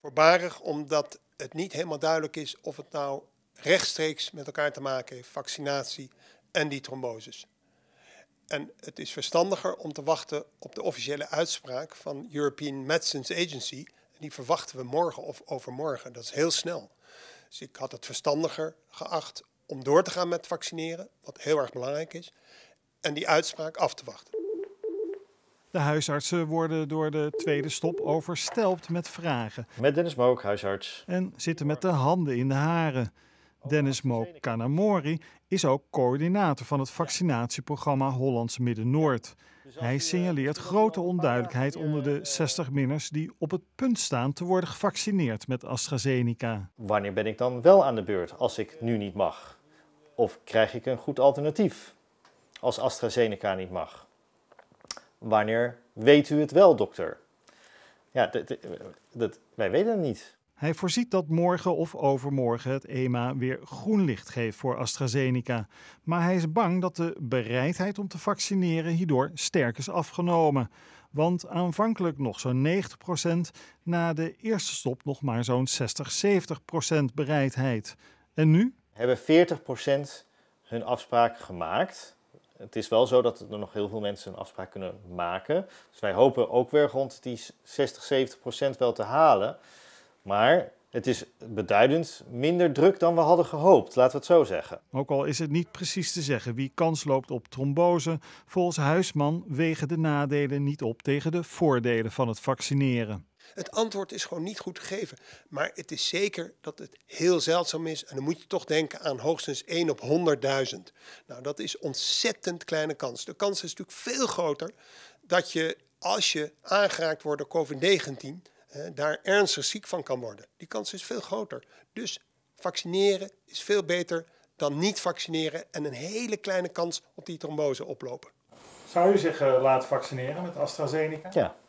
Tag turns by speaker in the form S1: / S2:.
S1: voorbarig omdat het niet helemaal duidelijk is of het nou rechtstreeks met elkaar te maken heeft, vaccinatie en die tromboses. En het is verstandiger om te wachten op de officiële uitspraak van European Medicines Agency. Die verwachten we morgen of overmorgen. Dat is heel snel. Dus ik had het verstandiger geacht om door te gaan met vaccineren, wat heel erg belangrijk is, en die uitspraak af te wachten.
S2: De huisartsen worden door de tweede stop overstelpt met vragen.
S3: Met Dennis Mook, huisarts.
S2: En zitten met de handen in de haren. Dennis Mook Kanamori is ook coördinator van het vaccinatieprogramma Hollands Midden-Noord. Hij signaleert grote onduidelijkheid onder de 60-minners die op het punt staan te worden gevaccineerd met AstraZeneca.
S3: Wanneer ben ik dan wel aan de beurt als ik nu niet mag? Of krijg ik een goed alternatief als AstraZeneca niet mag? Wanneer weet u het wel, dokter? Ja, wij weten het niet.
S2: Hij voorziet dat morgen of overmorgen het EMA weer groen licht geeft voor AstraZeneca. Maar hij is bang dat de bereidheid om te vaccineren hierdoor sterk is afgenomen. Want aanvankelijk nog zo'n 90%, na de eerste stop nog maar zo'n 60-70% bereidheid. En nu?
S3: Hebben 40% hun afspraak gemaakt het is wel zo dat er nog heel veel mensen een afspraak kunnen maken. Dus wij hopen ook weer rond die 60, 70 procent wel te halen. Maar het is beduidend minder druk dan we hadden gehoopt, laten we het zo zeggen.
S2: Ook al is het niet precies te zeggen wie kans loopt op trombose, volgens Huisman wegen de nadelen niet op tegen de voordelen van het vaccineren.
S1: Het antwoord is gewoon niet goed gegeven. Maar het is zeker dat het heel zeldzaam is. En dan moet je toch denken aan hoogstens 1 op 100.000. Nou, dat is ontzettend kleine kans. De kans is natuurlijk veel groter dat je als je aangeraakt wordt door COVID-19, daar ernstig ziek van kan worden. Die kans is veel groter. Dus vaccineren is veel beter dan niet vaccineren en een hele kleine kans op die trombose oplopen. Zou u zich eh,
S2: laten vaccineren met
S1: AstraZeneca? Ja,